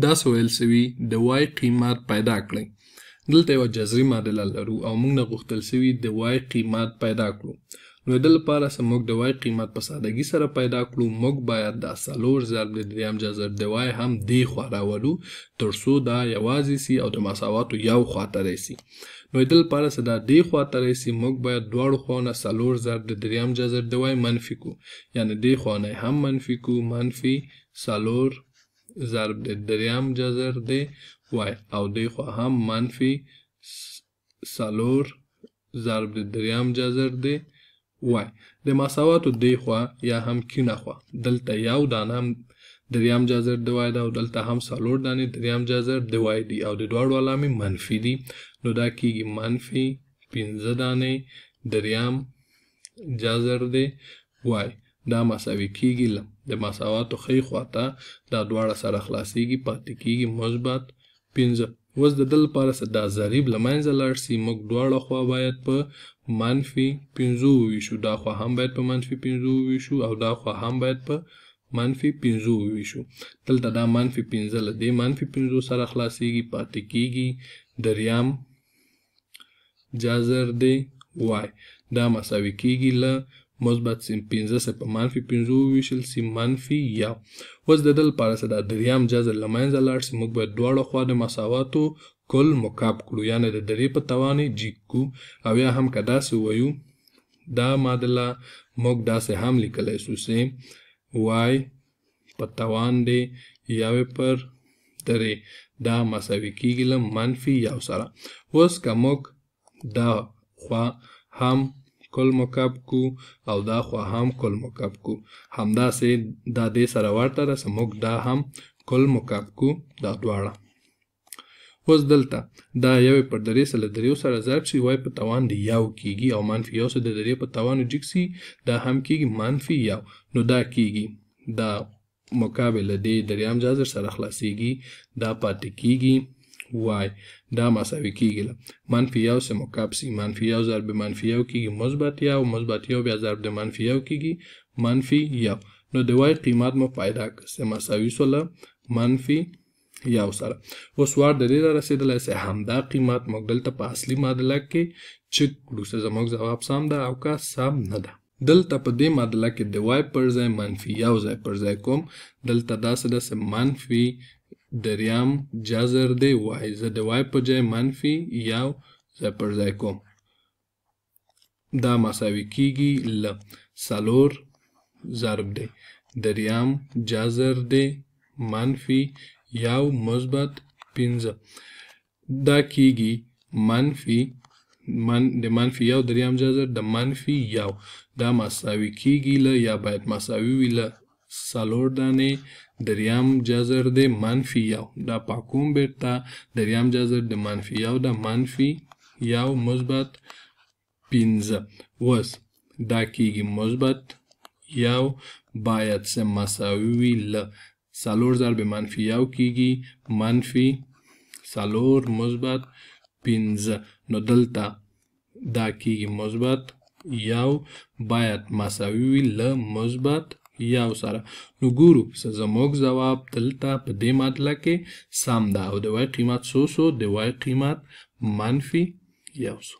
دا سوال سوي د y قیمت پیدا کړئ دلته یو جذري معادله لرو او موږ نه غوښتل سوي د y قیمت پیدا کړو نو د لپاره چې موږ د y قیمت په سادهګي سره پیدا کړو موږ باید د څلور ضرب د دریم جذر د y هم د خوا راولو تر څو دا یوازې سي او د مساواتو یو خوا ته رسي نو د لپاره چې دا د خوا ته رسي موږ باید دواړو خوانه څلور ضرب د دریم جذر د y منفي کو یعنی د خوانه هم منفي کو منفي څلور ضرب د دریم جزر دی وای او دی خو هم منفی سالور ضرب د دریم جزر دی وای د مساواتو دی خو یا هم کینه خو دلته یو دانه دریم جزر دی وای دا او دلته هم سالور دانه دریم جزر دی وای دی او د دواړو علامې منفی دي نو دا کیږي منفی پنځه دانه دریم جزر دی وای دا مساوي کیږي د مساواتو خی خواته دا دواړه سره خلاصیږي پاتې کیږي مثبت پنځه اوس د دل لپاره دا ضریب له منځه لاړ سي موږ دواړه خوا باید په منفي پنځو وویشو دا خوا هم باید په منفي پنځو وویشو او دا خوا هم باید په منفي پنځو وویشو دلته دا منفي پنځه له دې منفي پنځو سره خلاصیږي پاتې کیږي دریام جازر دی وای دا مساوي کیږي له مثبت سیم 15 سه په منفي 15 وویشل سي منفي یا اوس د دل لپاره چې دا دریم جذر له منځه لاړ سي موږ باید دواړه خوا د مساواتو کل مکعب کړو یعنې د درې په توانې جیک کړو او یا هم که داسې ووایو دا معادله موږ داسې هم لیکلی شو چې وای په توان دی یوې پر درې دا مساوي کیږي له منفي یو سره اوس که موږ دا خوا هم کل مکب کو او دا خو هم کل مکب کو همداسې دا دې سره ورته ده زموږ دا هم کل مکب کو دا دواړه اوس دلته دا یو پر درې سره دریو سره ضرب شي وای په توان دی یو کیږي او منفي یو سره د درې په توان جګ شي دا هم کیږي منفي یو نو دا کیږي دا مقابل دی دریام جازر سره خلاصيږي دا پاتې کیږي y دا مساوي کیږي منفي یو سه مکعب سي منفي یو ضرب منفي یو کیږي مثبت یو مثبت یو بیا ضرب د منفي یو کیږي منفي یو نو د y قیمت مو پیدا کړ سه مساوي سوله منفي یو سره اوس وار د دې را رسیدلی سه همدا قیمت موږ دلته په اصلي معادله کې چک کړو سه زموږ ځواب سم ده او که سم نه ده دلته په دې معادله کې د y پر ځای منفي یو ځای پر ځای کوم دلته داسې ده سه منفي دریام جذر دی وای زه د وای په جای منفي یو ځای پر ځای کوم دا مساوي کیږي ل څلور ضرب دی دریام جذر دی منفي یو مثبت پنځه دا کیږي منفي من د منفي یو دریم جذر د منفي یو دا مساوي کیږي له یا باید مساوي وي له څلور دانې دریم جذر د منفي یو دا پاکوم بیرته دریم جذر د منفي یو د منفي یو مثبت پنځه اوس دا کیږي مثبت یو باید څه مساوي وي له څلور ضرب منفي یو کیږي منفي څلور مثبت پنځه نو دلته دا کیږي مثبت یو باید مساوي وي له مثبت یو سره نو ګورو چې زموږ ځواب دلته په دې مطلب کې سم ده او د وای قیمت څو سو د وای قیمت منفي یو سو